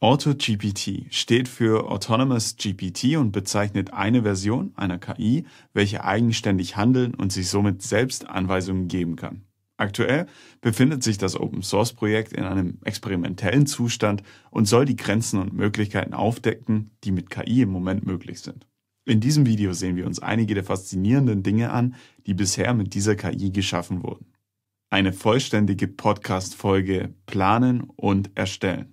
AutoGPT steht für Autonomous GPT und bezeichnet eine Version einer KI, welche eigenständig handeln und sich somit selbst Anweisungen geben kann. Aktuell befindet sich das Open Source Projekt in einem experimentellen Zustand und soll die Grenzen und Möglichkeiten aufdecken, die mit KI im Moment möglich sind. In diesem Video sehen wir uns einige der faszinierenden Dinge an, die bisher mit dieser KI geschaffen wurden. Eine vollständige Podcast-Folge planen und erstellen.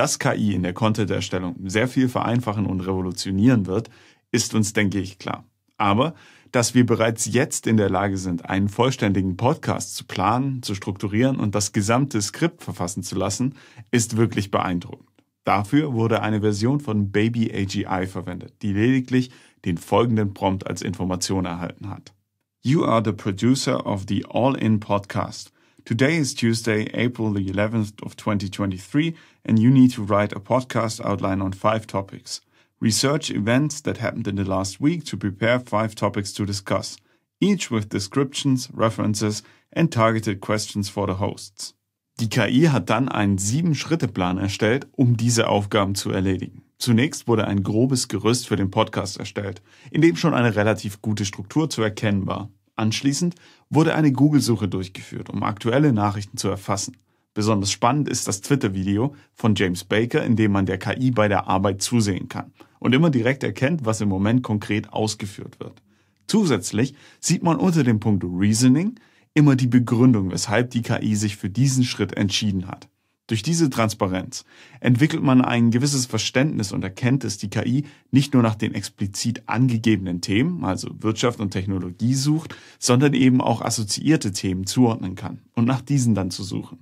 Dass KI in der Content-Erstellung sehr viel vereinfachen und revolutionieren wird, ist uns, denke ich, klar. Aber dass wir bereits jetzt in der Lage sind, einen vollständigen Podcast zu planen, zu strukturieren und das gesamte Skript verfassen zu lassen, ist wirklich beeindruckend. Dafür wurde eine Version von Baby AGI verwendet, die lediglich den folgenden Prompt als Information erhalten hat. You are the producer of the All-In Podcast – Today is Tuesday, April the 11th of 2023, and you need to write a podcast outline on five topics. Research events that happened in the last week to prepare five topics to discuss, each with descriptions, references, and targeted questions for the hosts. Die KI hat dann einen Sieben-Schritte-Plan erstellt, um diese Aufgaben zu erledigen. Zunächst wurde ein grobes Gerüst für den Podcast erstellt, in dem schon eine relativ gute Struktur zu erkennen war. Anschließend wurde eine Google-Suche durchgeführt, um aktuelle Nachrichten zu erfassen. Besonders spannend ist das Twitter-Video von James Baker, in dem man der KI bei der Arbeit zusehen kann und immer direkt erkennt, was im Moment konkret ausgeführt wird. Zusätzlich sieht man unter dem Punkt Reasoning immer die Begründung, weshalb die KI sich für diesen Schritt entschieden hat. Durch diese Transparenz entwickelt man ein gewisses Verständnis und erkennt, dass die KI nicht nur nach den explizit angegebenen Themen, also Wirtschaft und Technologie, sucht, sondern eben auch assoziierte Themen zuordnen kann und nach diesen dann zu suchen.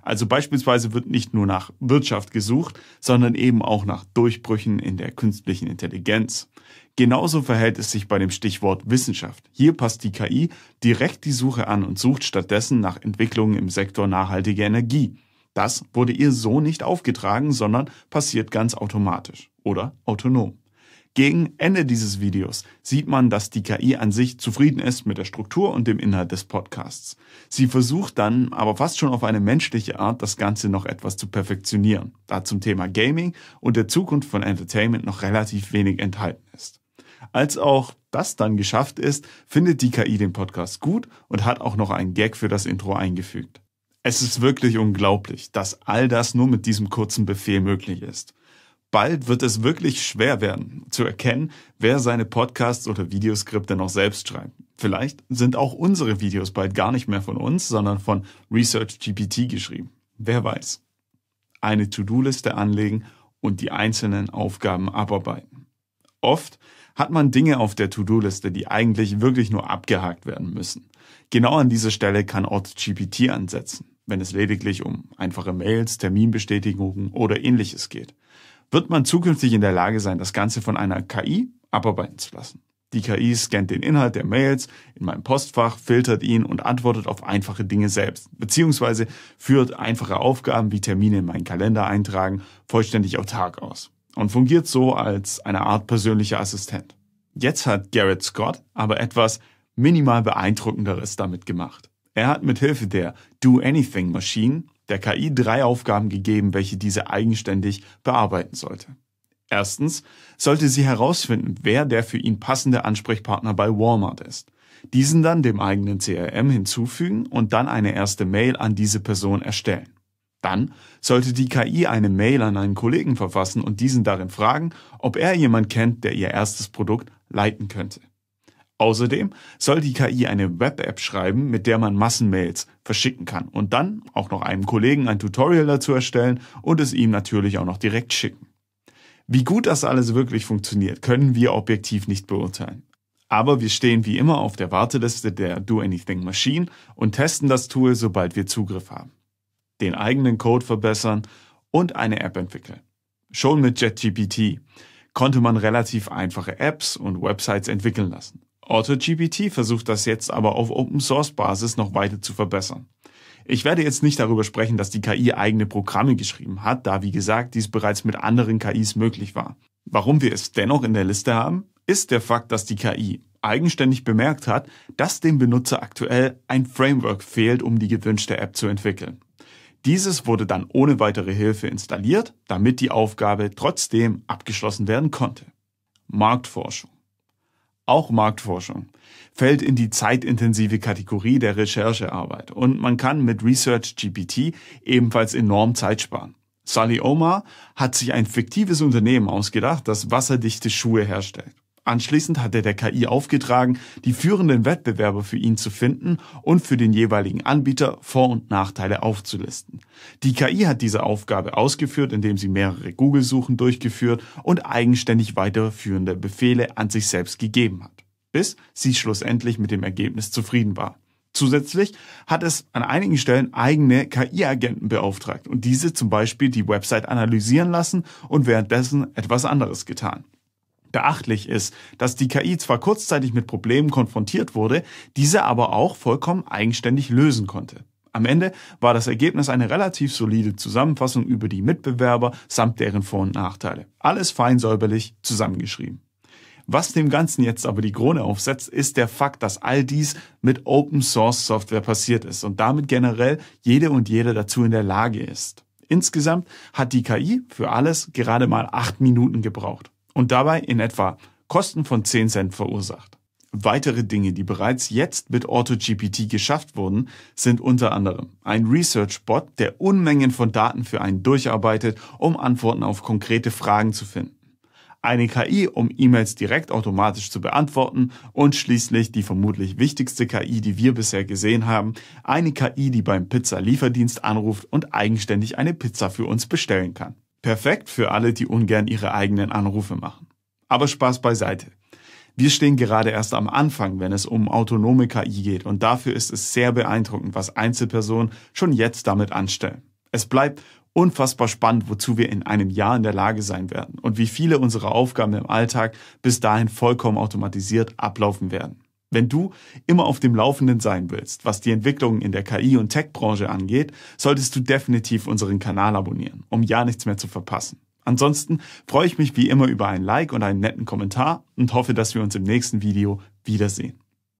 Also beispielsweise wird nicht nur nach Wirtschaft gesucht, sondern eben auch nach Durchbrüchen in der künstlichen Intelligenz. Genauso verhält es sich bei dem Stichwort Wissenschaft. Hier passt die KI direkt die Suche an und sucht stattdessen nach Entwicklungen im Sektor nachhaltige Energie. Das wurde ihr so nicht aufgetragen, sondern passiert ganz automatisch oder autonom. Gegen Ende dieses Videos sieht man, dass die KI an sich zufrieden ist mit der Struktur und dem Inhalt des Podcasts. Sie versucht dann aber fast schon auf eine menschliche Art, das Ganze noch etwas zu perfektionieren, da zum Thema Gaming und der Zukunft von Entertainment noch relativ wenig enthalten ist. Als auch das dann geschafft ist, findet die KI den Podcast gut und hat auch noch einen Gag für das Intro eingefügt. Es ist wirklich unglaublich, dass all das nur mit diesem kurzen Befehl möglich ist. Bald wird es wirklich schwer werden, zu erkennen, wer seine Podcasts oder Videoskripte noch selbst schreibt. Vielleicht sind auch unsere Videos bald gar nicht mehr von uns, sondern von ResearchGPT geschrieben. Wer weiß. Eine To-Do-Liste anlegen und die einzelnen Aufgaben abarbeiten. Oft hat man Dinge auf der To-Do-Liste, die eigentlich wirklich nur abgehakt werden müssen. Genau an dieser Stelle kann OrtGPT ansetzen wenn es lediglich um einfache Mails, Terminbestätigungen oder ähnliches geht, wird man zukünftig in der Lage sein, das Ganze von einer KI abarbeiten zu lassen. Die KI scannt den Inhalt der Mails in meinem Postfach, filtert ihn und antwortet auf einfache Dinge selbst, beziehungsweise führt einfache Aufgaben wie Termine in meinen Kalender eintragen vollständig autark aus und fungiert so als eine Art persönlicher Assistent. Jetzt hat Garrett Scott aber etwas minimal beeindruckenderes damit gemacht. Er hat mit Hilfe der Do Anything Machine der KI drei Aufgaben gegeben, welche diese eigenständig bearbeiten sollte. Erstens sollte sie herausfinden, wer der für ihn passende Ansprechpartner bei Walmart ist. Diesen dann dem eigenen CRM hinzufügen und dann eine erste Mail an diese Person erstellen. Dann sollte die KI eine Mail an einen Kollegen verfassen und diesen darin fragen, ob er jemand kennt, der ihr erstes Produkt leiten könnte. Außerdem soll die KI eine Web-App schreiben, mit der man Massenmails verschicken kann und dann auch noch einem Kollegen ein Tutorial dazu erstellen und es ihm natürlich auch noch direkt schicken. Wie gut das alles wirklich funktioniert, können wir objektiv nicht beurteilen. Aber wir stehen wie immer auf der Warteliste der Do Anything Machine und testen das Tool, sobald wir Zugriff haben. Den eigenen Code verbessern und eine App entwickeln. Schon mit JetGPT konnte man relativ einfache Apps und Websites entwickeln lassen. AutoGPT versucht das jetzt aber auf Open Source Basis noch weiter zu verbessern. Ich werde jetzt nicht darüber sprechen, dass die KI eigene Programme geschrieben hat, da wie gesagt dies bereits mit anderen KIs möglich war. Warum wir es dennoch in der Liste haben, ist der Fakt, dass die KI eigenständig bemerkt hat, dass dem Benutzer aktuell ein Framework fehlt, um die gewünschte App zu entwickeln. Dieses wurde dann ohne weitere Hilfe installiert, damit die Aufgabe trotzdem abgeschlossen werden konnte. Marktforschung. Auch Marktforschung fällt in die zeitintensive Kategorie der Recherchearbeit und man kann mit Research GPT ebenfalls enorm Zeit sparen. Sally Omar hat sich ein fiktives Unternehmen ausgedacht, das wasserdichte Schuhe herstellt. Anschließend hat er der KI aufgetragen, die führenden Wettbewerber für ihn zu finden und für den jeweiligen Anbieter Vor- und Nachteile aufzulisten. Die KI hat diese Aufgabe ausgeführt, indem sie mehrere Google-Suchen durchgeführt und eigenständig weitere führende Befehle an sich selbst gegeben hat, bis sie schlussendlich mit dem Ergebnis zufrieden war. Zusätzlich hat es an einigen Stellen eigene KI-Agenten beauftragt und diese zum Beispiel die Website analysieren lassen und währenddessen etwas anderes getan. Beachtlich ist, dass die KI zwar kurzzeitig mit Problemen konfrontiert wurde, diese aber auch vollkommen eigenständig lösen konnte. Am Ende war das Ergebnis eine relativ solide Zusammenfassung über die Mitbewerber samt deren Vor- und Nachteile. Alles fein säuberlich zusammengeschrieben. Was dem Ganzen jetzt aber die Krone aufsetzt, ist der Fakt, dass all dies mit Open Source Software passiert ist und damit generell jede und jeder dazu in der Lage ist. Insgesamt hat die KI für alles gerade mal acht Minuten gebraucht und dabei in etwa Kosten von 10 Cent verursacht. Weitere Dinge, die bereits jetzt mit AutoGPT geschafft wurden, sind unter anderem ein Research-Bot, der Unmengen von Daten für einen durcharbeitet, um Antworten auf konkrete Fragen zu finden. Eine KI, um E-Mails direkt automatisch zu beantworten und schließlich die vermutlich wichtigste KI, die wir bisher gesehen haben, eine KI, die beim Pizza-Lieferdienst anruft und eigenständig eine Pizza für uns bestellen kann. Perfekt für alle, die ungern ihre eigenen Anrufe machen. Aber Spaß beiseite. Wir stehen gerade erst am Anfang, wenn es um autonome KI geht und dafür ist es sehr beeindruckend, was Einzelpersonen schon jetzt damit anstellen. Es bleibt unfassbar spannend, wozu wir in einem Jahr in der Lage sein werden und wie viele unserer Aufgaben im Alltag bis dahin vollkommen automatisiert ablaufen werden. Wenn du immer auf dem Laufenden sein willst, was die Entwicklungen in der KI- und Tech-Branche angeht, solltest du definitiv unseren Kanal abonnieren, um ja nichts mehr zu verpassen. Ansonsten freue ich mich wie immer über ein Like und einen netten Kommentar und hoffe, dass wir uns im nächsten Video wiedersehen.